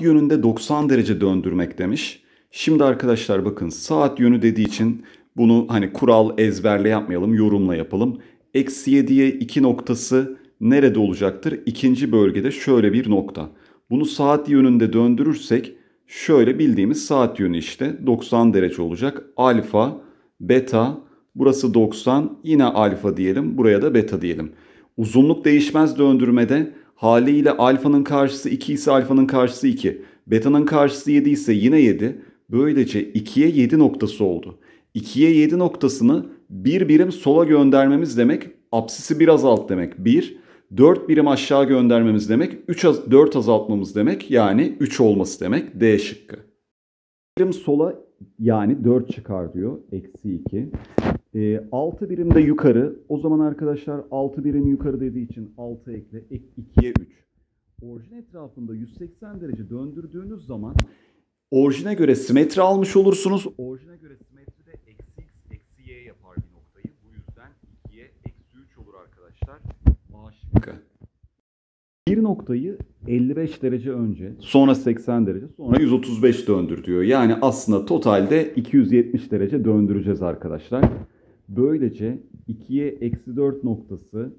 yönünde 90 derece döndürmek demiş. Şimdi arkadaşlar bakın saat yönü dediği için bunu hani kural ezberle yapmayalım yorumla yapalım. Eksi 7'ye 2 noktası nerede olacaktır? İkinci bölgede şöyle bir nokta. Bunu saat yönünde döndürürsek şöyle bildiğimiz saat yönü işte 90 derece olacak. Alfa, beta, burası 90 yine alfa diyelim buraya da beta diyelim. Uzunluk değişmez döndürmede Haliyle alfanın karşısı 2 ise alfanın karşısı 2. Beta'nın karşısı 7 ise yine 7. Böylece 2'ye 7 noktası oldu. 2'ye 7 noktasını bir birim sola göndermemiz demek apsisi biraz alt demek 1. 4 birim aşağı göndermemiz demek 3 az, 4 azaltmamız demek yani 3 olması demek D şıkkı. Birim sola yani 4 çıkar diyor. Eksi 2. E, ee, 6 birim de yukarı. O zaman arkadaşlar 6 birim yukarı dediği için 6 ekle. Ek 2'ye 3. Orijin etrafında 180 derece döndürdüğünüz zaman orijine göre simetri almış olursunuz. Orijine göre simetri de eksi x eksi y yapar bir noktayı. Bu yüzden 2'ye eksi 3 olur arkadaşlar. A şıkkı. Bir noktayı 55 derece önce, sonra 80 derece, sonra 135 döndür diyor. Yani aslında totalde 270 derece döndüreceğiz arkadaşlar. Böylece 2'ye eksi 4 noktası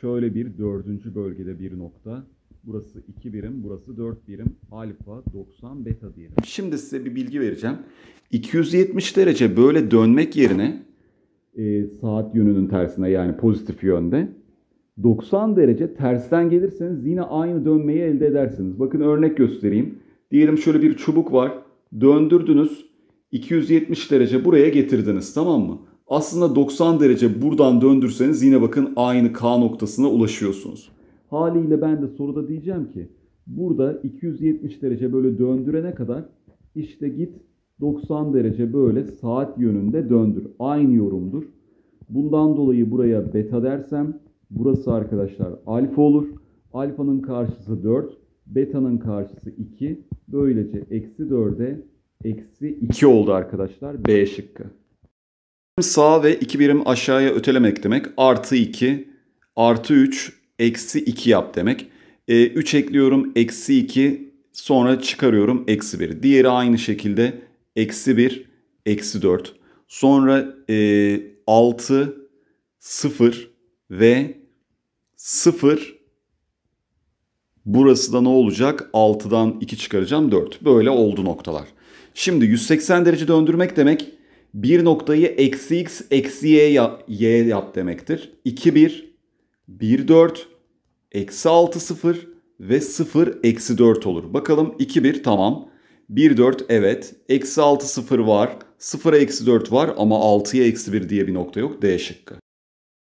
şöyle bir dördüncü bölgede bir nokta. Burası 2 birim, burası 4 birim. Alfa 90 beta diyelim. Şimdi size bir bilgi vereceğim. 270 derece böyle dönmek yerine e, saat yönünün tersine yani pozitif yönde 90 derece tersten gelirseniz yine aynı dönmeyi elde edersiniz. Bakın örnek göstereyim. Diyelim şöyle bir çubuk var. Döndürdünüz. 270 derece buraya getirdiniz tamam mı? Aslında 90 derece buradan döndürseniz yine bakın aynı K noktasına ulaşıyorsunuz. Haliyle ben de soruda diyeceğim ki burada 270 derece böyle döndürene kadar işte git 90 derece böyle saat yönünde döndür. Aynı yorumdur. Bundan dolayı buraya beta dersem burası arkadaşlar alfa olur. Alfanın karşısı 4, beta'nın karşısı 2. Böylece eksi 4'e eksi 2 oldu arkadaşlar B şıkkı. Sağ ve 2 birim aşağıya ötelemek demek. Artı 2, artı 3, eksi 2 yap demek. E, 3 ekliyorum, eksi 2, sonra çıkarıyorum, eksi 1. Diğeri aynı şekilde eksi 1, eksi 4. Sonra e, 6, 0 ve 0. Burası da ne olacak? 6'dan 2 çıkaracağım, 4. Böyle oldu noktalar. Şimdi 180 derece döndürmek demek bir noktayı eksi x eksi y, yap, y yap demektir. 2 1, 1 4, eksi 6 0 ve 0 eksi 4 olur. Bakalım 2 1 tamam. 1 4 evet. Eksi 6 0 var. 0'a eksi 4 var ama 6'ya eksi 1 diye bir nokta yok. D şıkkı.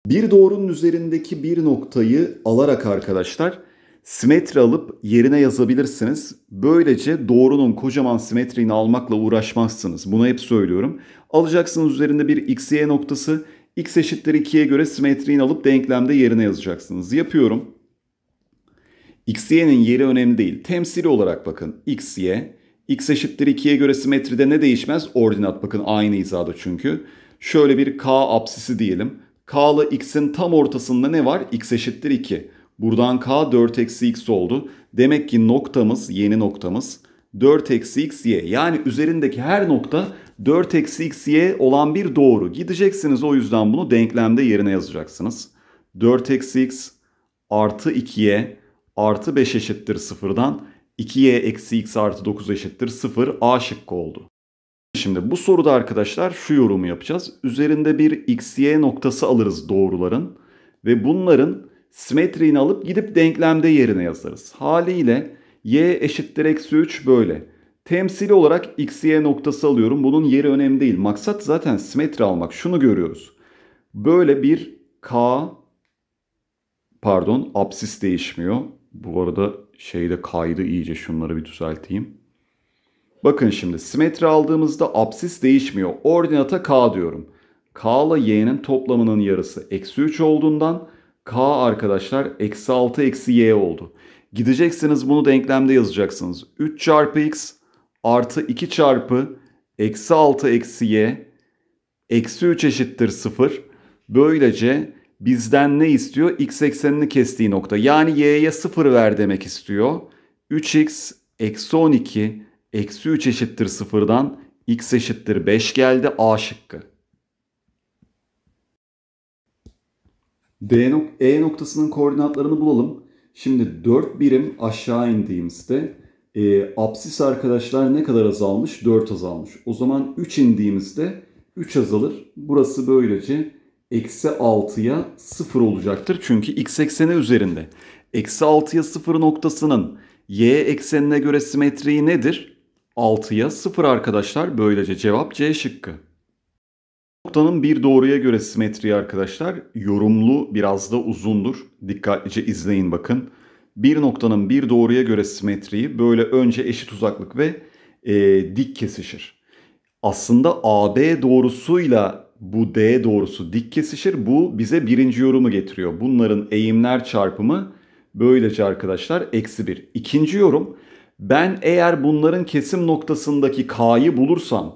Bir doğrunun üzerindeki bir noktayı alarak arkadaşlar simetri alıp yerine yazabilirsiniz. Böylece doğrunun kocaman simetriğini almakla uğraşmazsınız. Bunu hep söylüyorum. Alacaksınız üzerinde bir x, y noktası. x eşittir 2'ye göre simetriğini alıp denklemde yerine yazacaksınız. Yapıyorum. x, y'nin yeri önemli değil. Temsili olarak bakın. x, y. x eşittir 2'ye göre simetride ne değişmez? Ordinat bakın aynı hizada çünkü. Şöyle bir k apsisi diyelim. K ile x'in tam ortasında ne var? x eşittir 2. Buradan k 4 eksi x oldu. Demek ki noktamız yeni noktamız 4 eksi x y. Yani üzerindeki her nokta 4 eksi x y olan bir doğru. Gideceksiniz o yüzden bunu denklemde yerine yazacaksınız. 4 eksi x artı 2y artı 5 eşittir 0'dan 2y eksi x artı 9 eşittir 0 a şıkkı oldu. Şimdi bu soruda arkadaşlar şu yorumu yapacağız. Üzerinde bir x y noktası alırız doğruların ve bunların simetriğini alıp gidip denklemde yerine yazarız. Haliyle y eşittir eksi 3 böyle. Temsili olarak x, y noktası alıyorum. Bunun yeri önemli değil. Maksat zaten simetri almak. Şunu görüyoruz. Böyle bir k pardon apsis değişmiyor. Bu arada şeyde kaydı iyice şunları bir düzelteyim. Bakın şimdi simetri aldığımızda apsis değişmiyor. Ordinata k diyorum. k ile y'nin toplamının yarısı eksi 3 olduğundan K arkadaşlar eksi 6 eksi y oldu. Gideceksiniz bunu denklemde yazacaksınız. 3 çarpı x artı 2 çarpı eksi 6 eksi y eksi 3 eşittir 0. Böylece bizden ne istiyor? X eksenini kestiği nokta. Yani y'ye 0 ver demek istiyor. 3x eksi 12 eksi 3 eşittir 0'dan x eşittir 5 geldi A şıkkı. D nok e noktasının koordinatlarını bulalım. Şimdi 4 birim aşağı indiğimizde e, apsis arkadaşlar ne kadar azalmış? 4 azalmış. O zaman 3 indiğimizde 3 azalır. Burası böylece eksi 6'ya 0 olacaktır. Çünkü x ekseni üzerinde. Eksi 6'ya 0 noktasının y eksenine göre simetriği nedir? 6'ya 0 arkadaşlar. Böylece cevap C şıkkı. Noktanın bir doğruya göre simetriği arkadaşlar yorumlu biraz da uzundur. Dikkatlice izleyin bakın. Bir noktanın bir doğruya göre simetriği böyle önce eşit uzaklık ve e, dik kesişir. Aslında AB doğrusuyla bu D doğrusu dik kesişir. Bu bize birinci yorumu getiriyor. Bunların eğimler çarpımı böylece arkadaşlar eksi bir İkinci yorum ben eğer bunların kesim noktasındaki K'yı bulursam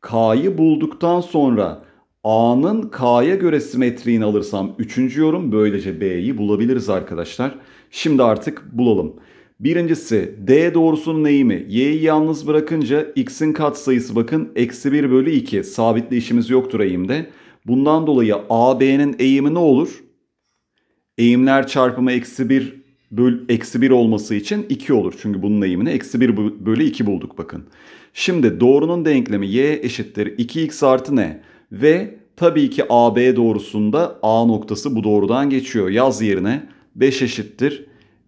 K'yı bulduktan sonra A'nın K'ya göre simetriğini alırsam 3. yorum böylece B'yi bulabiliriz arkadaşlar. Şimdi artık bulalım. Birincisi D doğrusunun eğimi. Y'yi yalnız bırakınca X'in katsayısı bakın eksi 1 bölü 2. Sabitle işimiz yoktur eğimde. Bundan dolayı AB'nin eğimi ne olur? Eğimler çarpımı eksi 1 böl, eksi 1 olması için 2 olur. Çünkü bunun eğimini eksi 1 bölü 2 bulduk bakın. Şimdi doğrunun denklemi y eşittir 2x artı ne? Ve tabii ki AB doğrusunda A noktası bu doğrudan geçiyor. Yaz yerine 5 eşittir.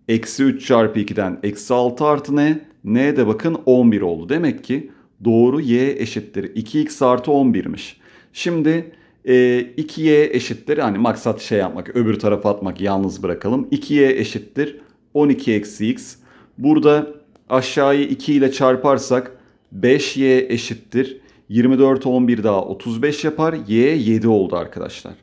Eksi 3 çarpı 2'den eksi 6 artı N. N de bakın 11 oldu. Demek ki doğru Y eşittir. 2X artı 11'miş. Şimdi e, 2Y eşittir. yani maksat şey yapmak öbür tarafa atmak yalnız bırakalım. 2Y eşittir. 12 eksi X. Burada aşağıyı 2 ile çarparsak 5Y eşittir. 24 11 daha 35 yapar. Y 7 oldu arkadaşlar.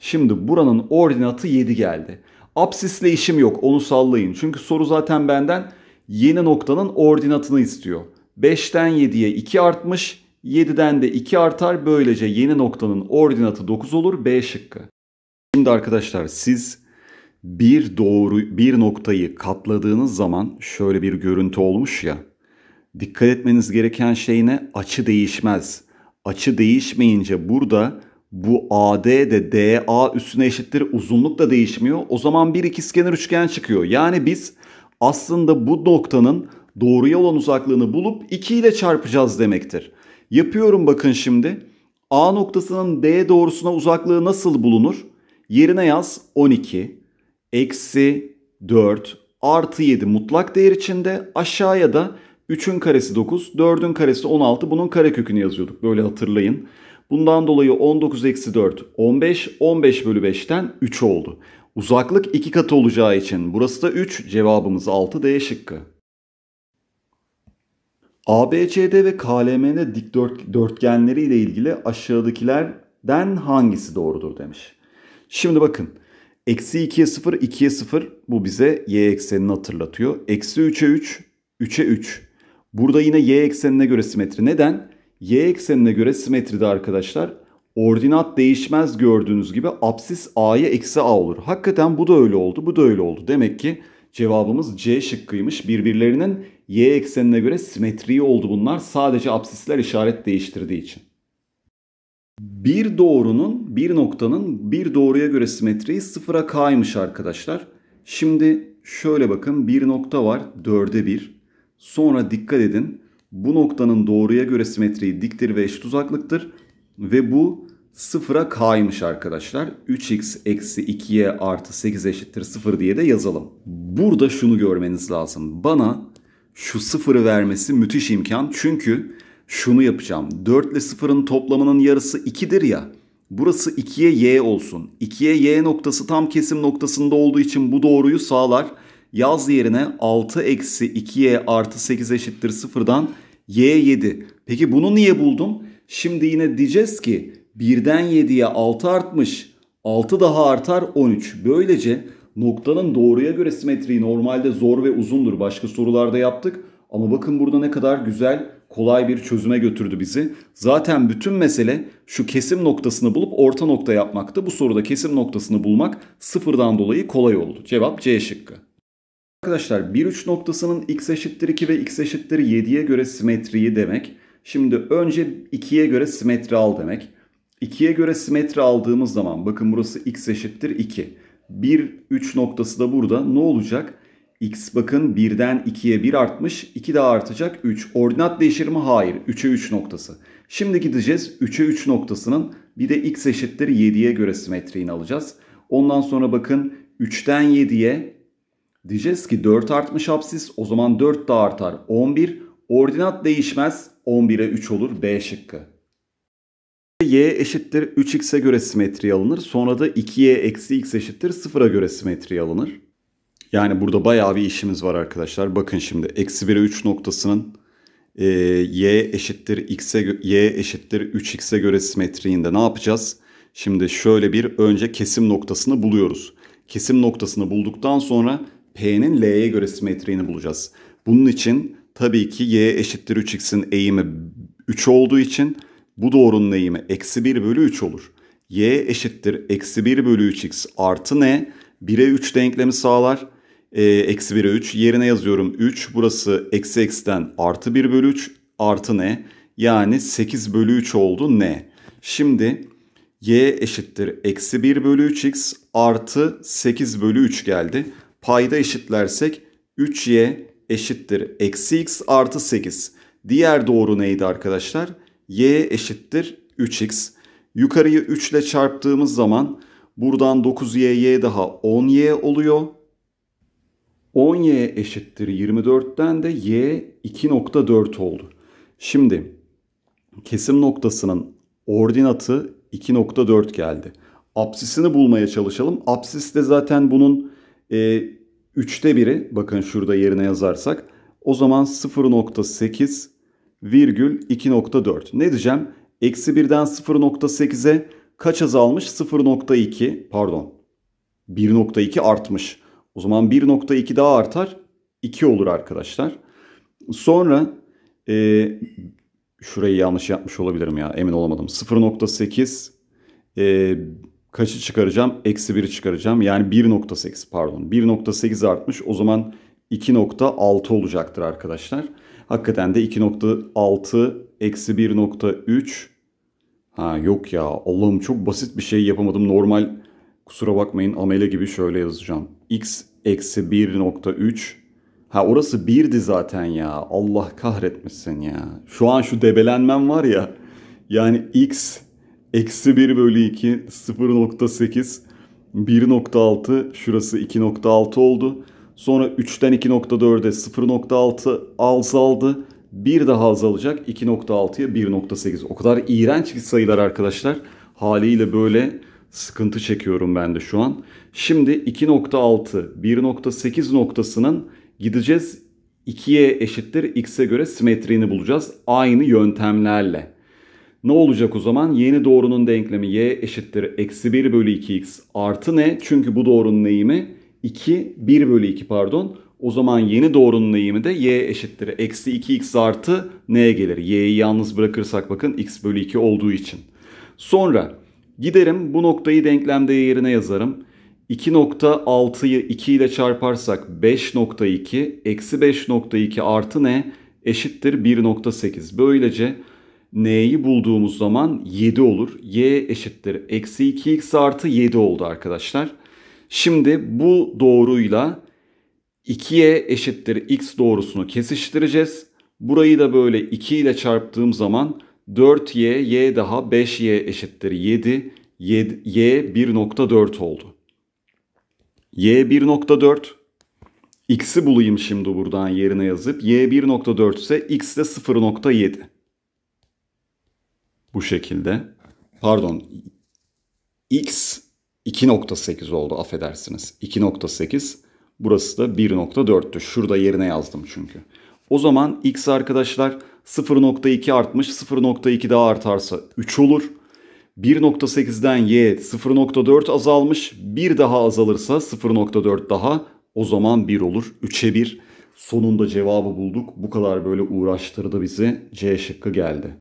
Şimdi buranın ordinatı 7 geldi. Apsisle işim yok onu sallayın. Çünkü soru zaten benden yeni noktanın ordinatını istiyor. 5'ten 7'ye 2 artmış. 7'den de 2 artar. Böylece yeni noktanın ordinatı 9 olur. B şıkkı. Şimdi arkadaşlar siz bir doğru bir noktayı katladığınız zaman şöyle bir görüntü olmuş ya dikkat etmeniz gereken şey ne? Açı değişmez. Açı değişmeyince burada bu AD de DA üstüne eşittir uzunluk da değişmiyor. O zaman bir ikizkenar üçgen çıkıyor. Yani biz aslında bu noktanın doğruya olan uzaklığını bulup 2 ile çarpacağız demektir. Yapıyorum bakın şimdi. A noktasının D doğrusuna uzaklığı nasıl bulunur? Yerine yaz 12 eksi 4 artı 7 mutlak değer içinde aşağıya da 3'ün karesi 9, 4'ün karesi 16. Bunun karekökünü yazıyorduk. Böyle hatırlayın. Bundan dolayı 19 eksi 4 15, 15 bölü 5'ten 3 oldu. Uzaklık 2 katı olacağı için burası da 3, cevabımız 6 D şıkkı. ABCD ve KLM'de dikdörtgenleri ile ilgili aşağıdakilerden hangisi doğrudur demiş. Şimdi bakın. Eksi 2'ye 0, 2'ye 0 bu bize y eksenini hatırlatıyor. Eksi 3'e 3, 3'e 3. Burada yine y eksenine göre simetri. Neden? Y eksenine göre simetride arkadaşlar ordinat değişmez gördüğünüz gibi absis a'ya eksi a olur. Hakikaten bu da öyle oldu bu da öyle oldu. Demek ki cevabımız C şıkkıymış. Birbirlerinin y eksenine göre simetriği oldu bunlar. Sadece absisler işaret değiştirdiği için. Bir doğrunun, bir noktanın bir doğruya göre simetriyi sıfıra kaymış arkadaşlar. Şimdi şöyle bakın bir nokta var dörde bir. Sonra dikkat edin bu noktanın doğruya göre simetriği diktir ve eşit uzaklıktır. Ve bu sıfıra k'ymış arkadaşlar. 3x eksi 2y artı 8 eşittir 0 diye de yazalım. Burada şunu görmeniz lazım. Bana şu sıfırı vermesi müthiş imkan. Çünkü şunu yapacağım. 4 ile 0'ın toplamının yarısı 2'dir ya. Burası 2'ye y olsun. 2'ye y noktası tam kesim noktasında olduğu için bu doğruyu sağlar. Yaz yerine 6 eksi 2y artı 8 eşittir 0'dan y 7. Peki bunu niye buldum? Şimdi yine diyeceğiz ki 1'den 7'ye 6 artmış. 6 daha artar 13. Böylece noktanın doğruya göre simetriği normalde zor ve uzundur. Başka sorularda yaptık. Ama bakın burada ne kadar güzel kolay bir çözüme götürdü bizi. Zaten bütün mesele şu kesim noktasını bulup orta nokta yapmaktı. Bu soruda kesim noktasını bulmak sıfırdan dolayı kolay oldu. Cevap C şıkkı. Arkadaşlar bir uç noktasının x eşittir 2 ve x eşittir 7'ye göre simetriyi demek. Şimdi önce 2'ye göre simetri al demek. 2'ye göre simetri aldığımız zaman bakın burası x eşittir 2. 1, 3 noktası da burada ne olacak? x bakın 1'den 2'ye 1 artmış 2 daha artacak 3. Ordinat değişir mi? Hayır 3'e 3 noktası. Şimdi gideceğiz 3'e 3 noktasının bir de x eşittir 7'ye göre simetriğini alacağız. Ondan sonra bakın 3'ten 7'ye Diyeceğiz ki 4 artmış absis o zaman 4 daha artar 11. Ordinat değişmez 11'e 3 olur B şıkkı. Y eşittir 3x'e göre simetri alınır. Sonra da 2y eksi x eşittir 0'a göre simetri alınır. Yani burada bayağı bir işimiz var arkadaşlar. Bakın şimdi eksi 1'e 3 noktasının e, y eşittir x'e y eşittir 3x'e göre simetriğinde ne yapacağız? Şimdi şöyle bir önce kesim noktasını buluyoruz. Kesim noktasını bulduktan sonra P'nin L'ye göre simetriğini bulacağız. Bunun için tabii ki Y eşittir 3X'in eğimi 3 olduğu için bu doğrunun eğimi eksi 1 bölü 3 olur. Y eşittir eksi 1 bölü 3X artı ne? 1'e 3 denklemi sağlar. E, eksi 1'e 3 yerine yazıyorum 3 burası eksi eksiden artı 1 bölü 3 artı ne? Yani 8 bölü 3 oldu ne? Şimdi y eşittir eksi 1 bölü 3x artı 8 bölü 3 geldi. Payda eşitlersek 3y eşittir eksi x artı 8. Diğer doğru neydi arkadaşlar? y eşittir 3x. Yukarıyı 3 ile çarptığımız zaman buradan 9 y daha 10y oluyor. 10y eşittir 24'ten de y 2.4 oldu. Şimdi kesim noktasının ordinatı 2.4 geldi. Apsisini bulmaya çalışalım. Apsis de zaten bunun e, üçte biri bakın şurada yerine yazarsak o zaman 0.8 virgül 2.4. Ne diyeceğim? Eksi 1'den 0.8'e kaç azalmış? 0.2 pardon 1.2 artmış. O zaman 1.2 daha artar 2 olur arkadaşlar. Sonra e, şurayı yanlış yapmış olabilirim ya emin olamadım. 0.8 e, kaçı çıkaracağım? Eksi 1'i çıkaracağım. Yani 1.8 pardon. 1.8 artmış. O zaman 2.6 olacaktır arkadaşlar. Hakikaten de 2.6 eksi 1.3 Ha yok ya Allah'ım çok basit bir şey yapamadım. Normal kusura bakmayın amele gibi şöyle yazacağım. x eksi 1.3 Ha orası 1'di zaten ya. Allah kahretmesin ya. Şu an şu debelenmem var ya. Yani x Eksi 1 bölü 2, 0.8, 1.6, şurası 2.6 oldu. Sonra 3'ten 2.4'e 0.6 azaldı. Bir daha azalacak 2.6'ya 1.8. O kadar iğrenç bir sayılar arkadaşlar. Haliyle böyle sıkıntı çekiyorum ben de şu an. Şimdi 2.6, 1.8 noktasının gideceğiz 2'ye eşittir x'e göre simetriğini bulacağız. Aynı yöntemlerle. Ne olacak o zaman? Yeni doğrunun denklemi y eşittir eksi 1 bölü 2x artı ne? Çünkü bu doğrunun eğimi 2, 1 bölü 2 pardon. O zaman yeni doğrunun eğimi de y eşittir eksi 2x artı neye gelir? y'yi yalnız bırakırsak bakın x bölü 2 olduğu için. Sonra giderim bu noktayı denklemde yerine yazarım. 2.6'yı 2 ile çarparsak 5.2 eksi 5.2 artı ne? Eşittir 1.8. Böylece n'yi bulduğumuz zaman 7 olur. y eşittir eksi 2x artı 7 oldu arkadaşlar. Şimdi bu doğruyla 2y eşittir x doğrusunu kesiştireceğiz. Burayı da böyle 2 ile çarptığım zaman 4y, y daha 5y eşittir 7. y 1.4 oldu. y 1.4. X'i bulayım şimdi buradan yerine yazıp. y 1.4 ise x de 0.7 bu şekilde. Pardon x 2.8 oldu affedersiniz. 2.8 burası da 1.4'tü. Şurada yerine yazdım çünkü. O zaman x arkadaşlar 0.2 artmış. 0.2 daha artarsa 3 olur. 1.8'den y 0.4 azalmış. 1 daha azalırsa 0.4 daha o zaman 1 olur. 3'e 1. Sonunda cevabı bulduk. Bu kadar böyle uğraştırdı bizi. C şıkkı geldi.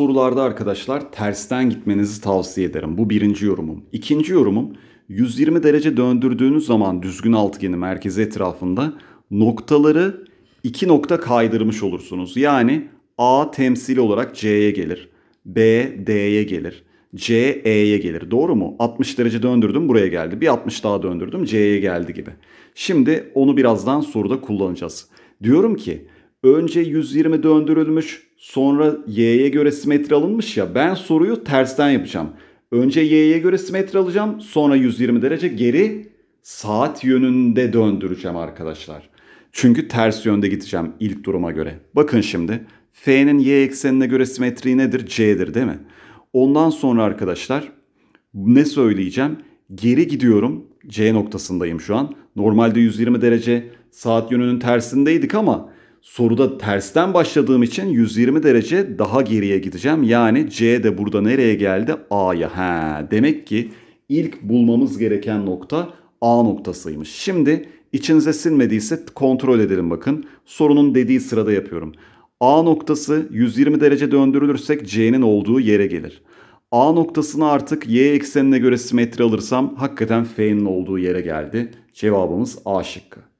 Sorularda arkadaşlar tersten gitmenizi tavsiye ederim. Bu birinci yorumum. İkinci yorumum 120 derece döndürdüğünüz zaman düzgün altıgeni merkezi etrafında noktaları iki nokta kaydırmış olursunuz. Yani A temsil olarak C'ye gelir. B D'ye gelir. C E'ye gelir. Doğru mu? 60 derece döndürdüm buraya geldi. Bir 60 daha döndürdüm C'ye geldi gibi. Şimdi onu birazdan soruda kullanacağız. Diyorum ki önce 120 döndürülmüş sonra y'ye göre simetri alınmış ya ben soruyu tersten yapacağım. Önce y'ye göre simetri alacağım sonra 120 derece geri saat yönünde döndüreceğim arkadaşlar. Çünkü ters yönde gideceğim ilk duruma göre. Bakın şimdi f'nin y eksenine göre simetriği nedir? c'dir değil mi? Ondan sonra arkadaşlar ne söyleyeceğim? Geri gidiyorum. C noktasındayım şu an. Normalde 120 derece saat yönünün tersindeydik ama soruda tersten başladığım için 120 derece daha geriye gideceğim. Yani C de burada nereye geldi? A'ya. He. Demek ki ilk bulmamız gereken nokta A noktasıymış. Şimdi içinize sinmediyse kontrol edelim bakın. Sorunun dediği sırada yapıyorum. A noktası 120 derece döndürülürsek C'nin olduğu yere gelir. A noktasını artık Y eksenine göre simetri alırsam hakikaten F'nin olduğu yere geldi. Cevabımız A şıkkı.